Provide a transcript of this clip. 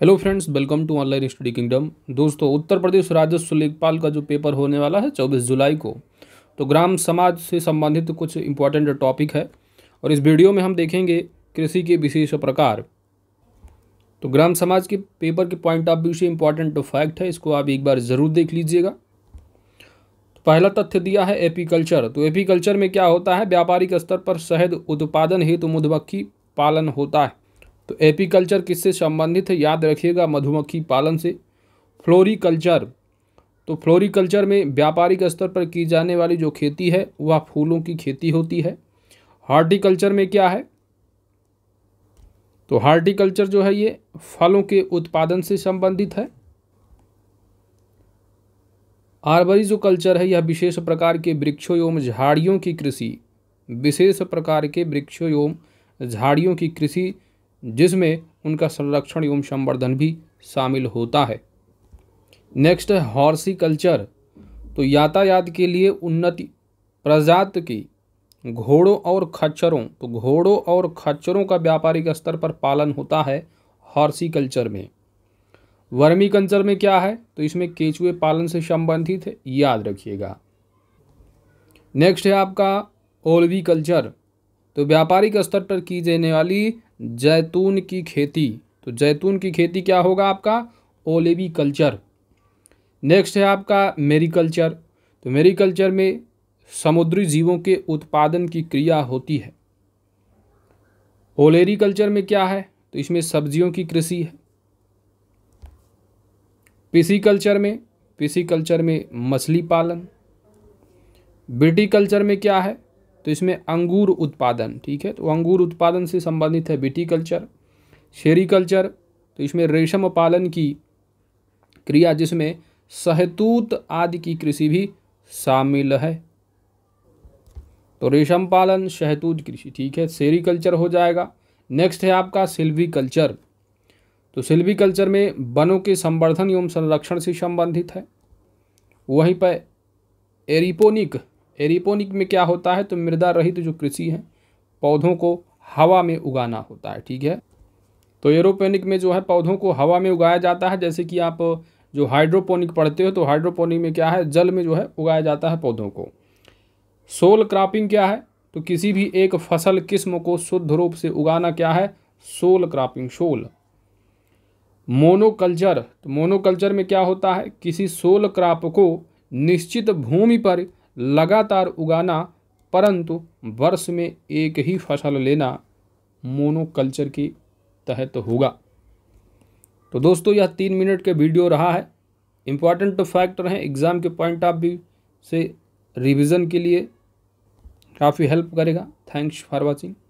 hello friends welcome to online study kingdom दोस्तों उत्तर प्रदेश राजस्व लेखपाल का जो पेपर होने वाला है चौबीस जुलाई को तो ग्राम समाज से संबंधित कुछ इम्पोर्टेंट टॉपिक है और इस वीडियो में हम देखेंगे कृषि के विशेष प्रकार तो ग्राम समाज के पेपर के पॉइंट ऑफ व्यू से इम्पॉर्टेंट फैक्ट है इसको आप एक बार ज़रूर देख लीजिएगा तो पहला तथ्य दिया है एपीकल्चर तो एपीकल्चर में क्या होता है व्यापारिक स्तर पर शहद उत्पादन हेतु तो मधुमक्खी पालन होता है तो एपीकल्चर किससे संबंधित है याद रखिएगा मधुमक्खी पालन से फ्लोरिकल्चर तो फ्लोरिकल्चर में व्यापारिक स्तर पर की जाने वाली जो खेती है वह फूलों की खेती होती है हार्टिकल्चर में क्या है तो हार्टिकल्चर जो है ये फलों के उत्पादन से संबंधित है आर्बरी जो कल्चर है यह विशेष प्रकार के वृक्षों एवं झाड़ियों की कृषि विशेष प्रकार के वृक्षों एवं झाड़ियों की कृषि जिसमें उनका संरक्षण एवं संवर्धन भी शामिल होता है नेक्स्ट है हॉर्सिकल्चर तो यातायात के लिए उन्नति प्रजात की घोड़ों और खच्चरों तो घोड़ों और खच्चरों का व्यापारिक स्तर पर पालन होता है हॉर्सिकल्चर में वर्मी कल्चर में क्या है तो इसमें केचुए पालन से संबंधित है याद रखिएगा नेक्स्ट है आपका ओलवी कल्चर तो व्यापारिक स्तर पर की जाने वाली जैतून की खेती तो जैतून की खेती क्या होगा आपका ओलेवी कल्चर नेक्स्ट है आपका मेरीकल्चर तो मेरीकल्चर में समुद्री जीवों के उत्पादन की क्रिया होती है ओलेरी कल्चर में क्या है तो इसमें सब्जियों की कृषि है पीसी कल्चर में पीसी कल्चर में मछली पालन ब्रिटी कल्चर में क्या है तो इसमें अंगूर उत्पादन ठीक है तो अंगूर उत्पादन से संबंधित है विटीकल्चर शेरीकल्चर तो इसमें रेशम पालन की क्रिया जिसमें सहतूत आदि की कृषि भी शामिल है तो रेशम पालन शहतूत कृषि ठीक है सेरीकल्चर हो जाएगा नेक्स्ट है आपका सिल्वीकल्चर तो सिल्वीकल्चर में वनों के संवर्धन एवं संरक्षण से संबंधित है वहीं पर एरिपोनिक एरिपोनिक में क्या होता है तो मृदा रहित जो कृषि है पौधों को हवा में उगाना होता है ठीक है तो एरोपोनिक में जो है पौधों को हवा में उगाया जाता है जैसे कि आप जो हाइड्रोपोनिक पढ़ते हो तो हाइड्रोपोनिक में क्या है जल में जो है उगाया जाता है पौधों को सोल क्रॉपिंग क्या है तो किसी भी एक फसल किस्म को शुद्ध रूप से उगाना क्या है सोल क्रॉपिंग सोल मोनोकल्चर तो मोनोकल्चर में क्या होता है किसी सोल क्रॉप को निश्चित भूमि पर लगातार उगाना परंतु वर्ष में एक ही फसल लेना मोनोकल्चर के तहत तो होगा तो दोस्तों यह तीन मिनट के वीडियो रहा है इम्पॉर्टेंट तो फैक्टर हैं एग्ज़ाम के पॉइंट ऑफ व्यू से रिविज़न के लिए काफ़ी हेल्प करेगा थैंक्स फॉर वॉचिंग